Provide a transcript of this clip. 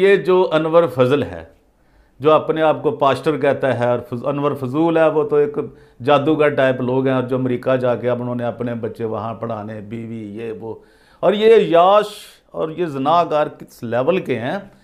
ये जो अनवर फजल है जो अपने आप को पास्टर कहता है और अनवर फजूल है वो तो एक जादूगर टाइप लोग हैं और जो अमेरिका जाके अब उन्होंने अपने बच्चे वहाँ पढ़ाने बीवी ये वो और ये याश और ये जनाकार किस लेवल के हैं